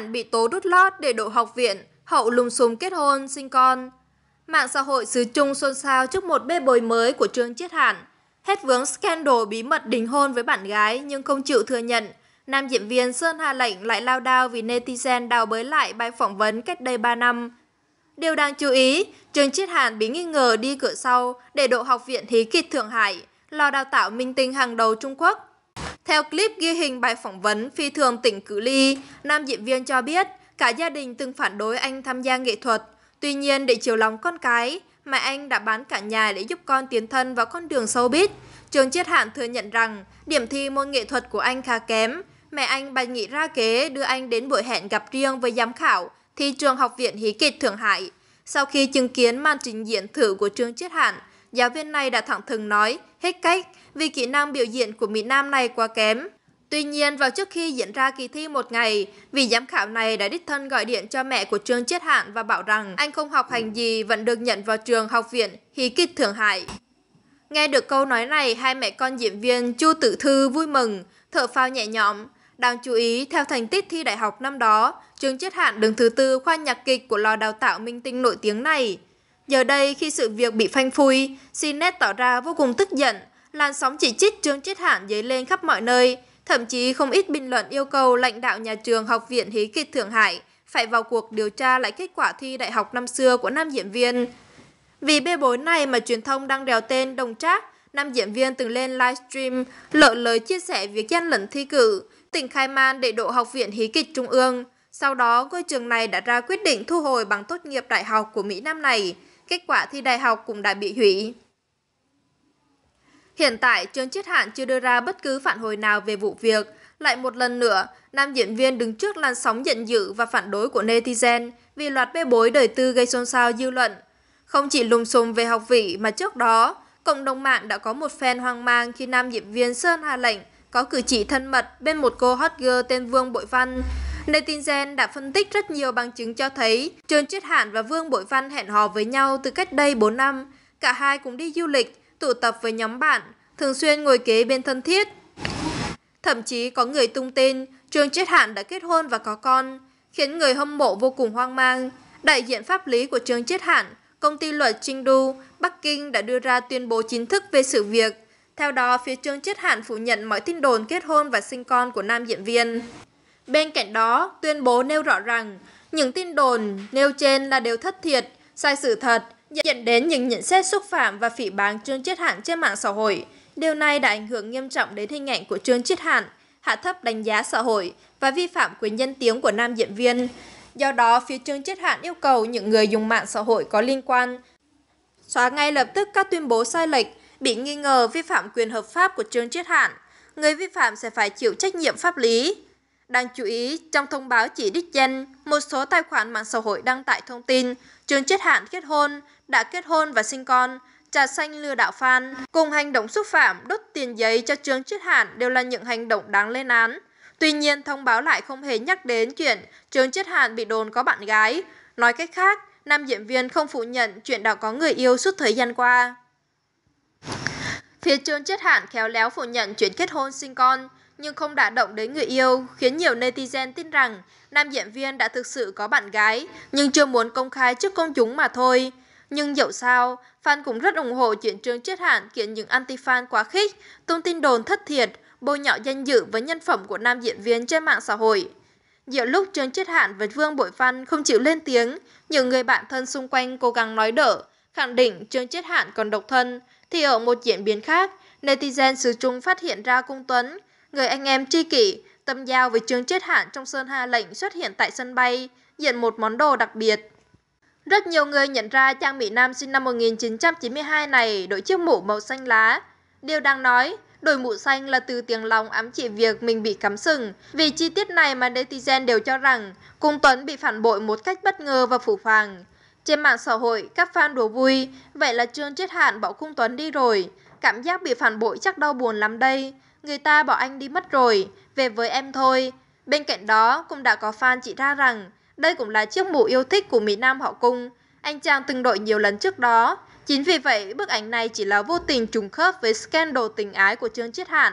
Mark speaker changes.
Speaker 1: bản bị tố đút lót để đổ học viện, hậu lùng xùm kết hôn, sinh con. Mạng xã hội xứ chung xôn xao trước một bê bối mới của Trương Chiết Hàn. Hết vướng scandal bí mật đình hôn với bạn gái nhưng không chịu thừa nhận. Nam diễn viên Sơn Hà Lệnh lại lao đao vì netizen đào bới lại bài phỏng vấn cách đây 3 năm. Điều đáng chú ý, Trương Chiết Hàn bị nghi ngờ đi cửa sau để độ học viện Hí kịch Thượng Hải, lo đào tạo minh tinh hàng đầu Trung Quốc theo clip ghi hình bài phỏng vấn phi thường tỉnh Cử Ly, nam diễn viên cho biết cả gia đình từng phản đối anh tham gia nghệ thuật. Tuy nhiên để chiều lòng con cái, mẹ anh đã bán cả nhà để giúp con tiến thân vào con đường showbiz. Trường Chiết Hạn thừa nhận rằng điểm thi môn nghệ thuật của anh khá kém. Mẹ anh bày nghị ra kế đưa anh đến buổi hẹn gặp riêng với giám khảo thi trường Học viện Hí kịch Thượng Hải. Sau khi chứng kiến màn trình diễn thử của Trường Chiết Hạn, giáo viên này đã thẳng thừng nói hết cách vì kỹ năng biểu diễn của Mỹ Nam này quá kém. Tuy nhiên, vào trước khi diễn ra kỳ thi một ngày, vị giám khảo này đã đích thân gọi điện cho mẹ của Trương Chiết Hạn và bảo rằng anh không học hành gì vẫn được nhận vào trường học viện Hí kịch Thượng Hải. Nghe được câu nói này, hai mẹ con diễn viên Chu Tử Thư vui mừng, thở phao nhẹ nhõm. Đáng chú ý, theo thành tích thi đại học năm đó, Trương Chiết Hạn đứng thứ tư khoa nhạc kịch của lò đào tạo minh tinh nổi tiếng này. Giờ đây khi sự việc bị phanh phui, Sinet tỏ ra vô cùng tức giận, làn sóng chỉ trích Trương Triết Hạn dấy lên khắp mọi nơi, thậm chí không ít bình luận yêu cầu lãnh đạo nhà trường Học viện Hí kịch Thượng Hải phải vào cuộc điều tra lại kết quả thi đại học năm xưa của nam diễn viên. Vì bê bối này mà truyền thông đang đèo tên Đồng Trác, nam diễn viên từng lên livestream lộ lời chia sẻ việc gian lận thi cử, tỉnh khai man để độ Học viện Hí kịch Trung ương. Sau đó, ngôi trường này đã ra quyết định thu hồi bằng tốt nghiệp đại học của Mỹ Nam này, kết quả thi đại học cũng đã bị hủy. Hiện tại, trường Chiết Hạn chưa đưa ra bất cứ phản hồi nào về vụ việc. Lại một lần nữa, nam diễn viên đứng trước làn sóng giận dữ và phản đối của netizen vì loạt bê bối đời tư gây xôn xao dư luận. Không chỉ lùng xùm về học vị mà trước đó, cộng đồng mạng đã có một fan hoang mang khi nam diễn viên Sơn Hà Lệnh có cử chỉ thân mật bên một cô hot girl tên Vương Bội Văn Netizen đã phân tích rất nhiều bằng chứng cho thấy Trần Chiết Hạn và Vương Bội Văn hẹn hò với nhau từ cách đây 4 năm. Cả hai cũng đi du lịch, tụ tập với nhóm bạn, thường xuyên ngồi kế bên thân thiết. Thậm chí có người tung tin Trương Chiết Hạn đã kết hôn và có con, khiến người hâm mộ vô cùng hoang mang. Đại diện pháp lý của Trương Chiết Hạn, công ty luật Trinh Đu, Bắc Kinh đã đưa ra tuyên bố chính thức về sự việc. Theo đó, phía Trương Chiết Hạn phủ nhận mọi tin đồn kết hôn và sinh con của nam diễn viên. Bên cạnh đó, tuyên bố nêu rõ rằng những tin đồn nêu trên là đều thất thiệt, sai sự thật, dẫn đến những nhận xét xúc phạm và phỉ báng Trương Chiết Hạn trên mạng xã hội. Điều này đã ảnh hưởng nghiêm trọng đến hình ảnh của Trương Chiết Hạn, hạ thấp đánh giá xã hội và vi phạm quyền nhân tiếng của nam diễn viên. Do đó, phía Trương Chiết Hạn yêu cầu những người dùng mạng xã hội có liên quan xóa ngay lập tức các tuyên bố sai lệch bị nghi ngờ vi phạm quyền hợp pháp của Trương Chiết Hạn. Người vi phạm sẽ phải chịu trách nhiệm pháp lý. Đáng chú ý, trong thông báo chỉ đích danh, một số tài khoản mạng xã hội đăng tải thông tin trường chết hạn kết hôn, đã kết hôn và sinh con, trà xanh lừa đảo fan. Cùng hành động xúc phạm, đốt tiền giấy cho trường chết hạn đều là những hành động đáng lên án. Tuy nhiên, thông báo lại không hề nhắc đến chuyện trường chết hạn bị đồn có bạn gái. Nói cách khác, nam diễn viên không phủ nhận chuyện đã có người yêu suốt thời gian qua. Phía Trương Chết Hạn khéo léo phủ nhận chuyện kết hôn sinh con, nhưng không đả động đến người yêu, khiến nhiều netizen tin rằng nam diễn viên đã thực sự có bạn gái, nhưng chưa muốn công khai trước công chúng mà thôi. Nhưng dẫu sao, fan cũng rất ủng hộ chuyện Trương Chết Hạn kiện những anti-fan quá khích, tung tin đồn thất thiệt, bôi nhọ danh dự với nhân phẩm của nam diễn viên trên mạng xã hội. Nhiều lúc Trương Chết Hạn và Vương Bội phan không chịu lên tiếng, nhiều người bạn thân xung quanh cố gắng nói đỡ, khẳng định Trương Chết Hạn còn độc thân, thì ở một diễn biến khác, netizen sử Trung phát hiện ra Cung Tuấn, người anh em tri kỷ, tâm giao với Trường Triết Hạn trong Sơn Hà lệnh xuất hiện tại sân bay, diện một món đồ đặc biệt. Rất nhiều người nhận ra Trang Mỹ Nam sinh năm 1992 này đội chiếc mũ màu xanh lá. Điều đang nói, đội mũ xanh là từ tiếng lòng ám chỉ việc mình bị cắm sừng. Vì chi tiết này mà netizen đều cho rằng Cung Tuấn bị phản bội một cách bất ngờ và phủ phàng trên mạng xã hội các fan đùa vui vậy là trương chết hạn bỏ cung tuấn đi rồi cảm giác bị phản bội chắc đau buồn lắm đây người ta bỏ anh đi mất rồi về với em thôi bên cạnh đó cũng đã có fan chỉ ra rằng đây cũng là chiếc mũ yêu thích của mỹ nam họ cung anh chàng từng đội nhiều lần trước đó chính vì vậy bức ảnh này chỉ là vô tình trùng khớp với scandal tình ái của trương chiết hạn